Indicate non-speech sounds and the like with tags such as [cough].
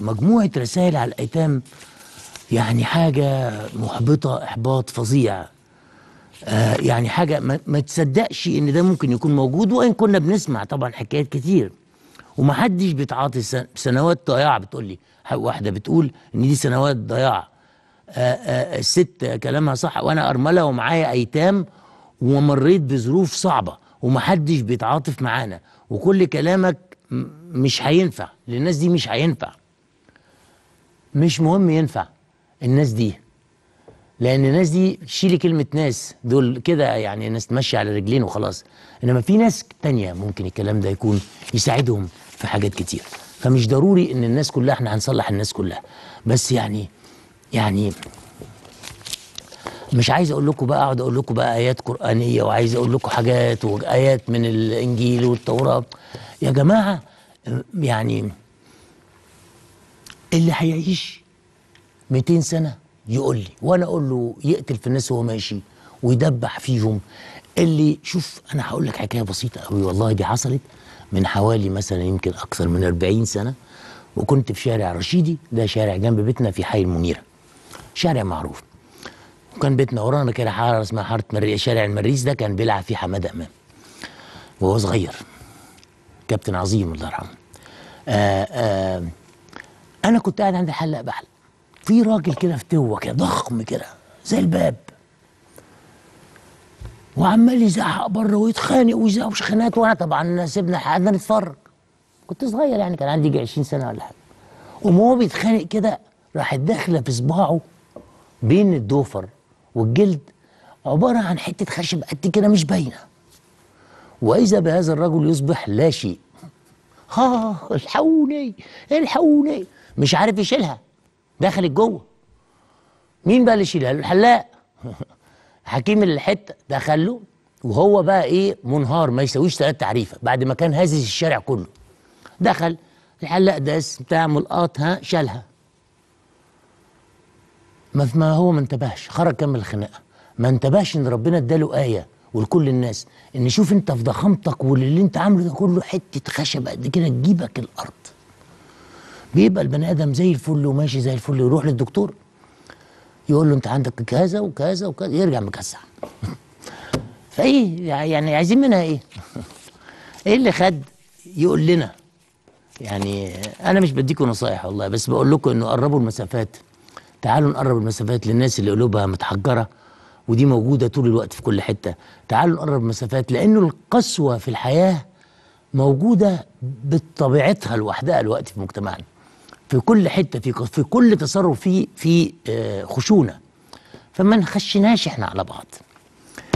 مجموعة رسائل على الأيتام يعني حاجة محبطة إحباط فظيع آه يعني حاجة ما, ما تصدقش إن ده ممكن يكون موجود وإن كنا بنسمع طبعا حكايات كتير ومحدش بيتعاطي سنوات ضياع بتقول لي واحدة بتقول إن دي سنوات ضياع آه، آه، آه، الست كلامها صح وأنا أرملة ومعايا أيتام ومريت بظروف صعبة ومحدش بيتعاطف معانا وكل كلامك مش هينفع للناس دي مش هينفع مش مهم ينفع الناس دي لان الناس دي شيلي كلمه ناس دول كده يعني ناس تمشي على رجلين وخلاص انما في ناس تانية ممكن الكلام ده يكون يساعدهم في حاجات كتير فمش ضروري ان الناس كلها احنا هنصلح الناس كلها بس يعني يعني مش عايز اقول لكم بقى اقعد اقول لكم بقى ايات قرانيه وعايز اقول لكم حاجات وايات من الانجيل والتوراه يا جماعه يعني اللي هيعيش 200 سنه يقول لي وانا اقول له يقتل في الناس وهو ماشي ويدبح فيهم اللي شوف انا هقول لك حكايه بسيطه قوي والله دي حصلت من حوالي مثلا يمكن اكثر من 40 سنه وكنت في شارع رشيدي ده شارع جنب بيتنا في حي المنيره شارع معروف وكان بيتنا ورانا كده حاره اسمها حاره مري... شارع المريس ده كان بيلعب فيه حماده امام وهو صغير كابتن عظيم الله يرحمه آه، آه، انا كنت قاعد عند الحلاق بحلق في راجل كده فتوه كده ضخم كده زي الباب وعمال يزعق بره ويتخانق ويزعق مش خناقات وانا طبعا سيبنا قعدنا نتفرج كنت صغير يعني كان عندي 20 سنه ولا حاجه وهو بيتخانق كده راحت داخله في صباعه بين الدوفر والجلد عباره عن حته خشب قد كده مش باينه واذا بهذا الرجل يصبح لا شيء ها [laughs] الحقوني الحقوني مش عارف يشيلها دخلت جوه مين بقى اللي يشيلها الحلاق [laughs] حكيم الحته دخل له وهو بقى ايه منهار ما يسويش ثلاث تعريفه بعد ما كان هازز الشارع كله دخل الحلاق داس بتاع ملقاطها شالها ما ما هو ما انتبهش خرج كمل الخناقه ما انتبهش ان ربنا اداله ايه ولكل الناس ان شوف انت في ضخامتك واللي انت عامله ده كله حته خشب قد كده تجيبك الارض بيبقى البني ادم زي الفل وماشي زي الفل يروح للدكتور يقول له انت عندك كذا وكذا وكذا يرجع مكسع [laughs] فايه يعني عايزين منها ايه [laughs] ايه اللي خد يقول لنا يعني انا مش بديكم نصايح والله بس بقول لكم انه قربوا المسافات تعالوا نقرب المسافات للناس اللي قلوبها متحجره ودي موجوده طول الوقت في كل حته تعالوا نقرب المسافات لانه القسوه في الحياه موجوده بطبيعتها لوحدها الوقت في مجتمعنا في كل حته في في كل تصرف في في آه، خشونه فما نخشناش احنا على بعض